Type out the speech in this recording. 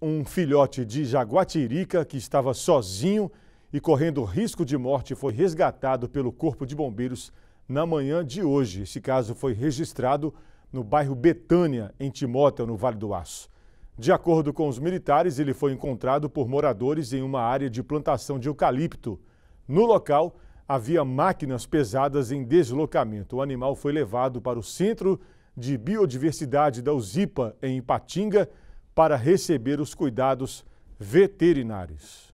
Um filhote de jaguatirica que estava sozinho e correndo risco de morte foi resgatado pelo Corpo de Bombeiros na manhã de hoje. Esse caso foi registrado no bairro Betânia, em Timóteo, no Vale do Aço. De acordo com os militares, ele foi encontrado por moradores em uma área de plantação de eucalipto. No local, havia máquinas pesadas em deslocamento. O animal foi levado para o Centro de Biodiversidade da UZIPA, em Ipatinga, para receber os cuidados veterinários.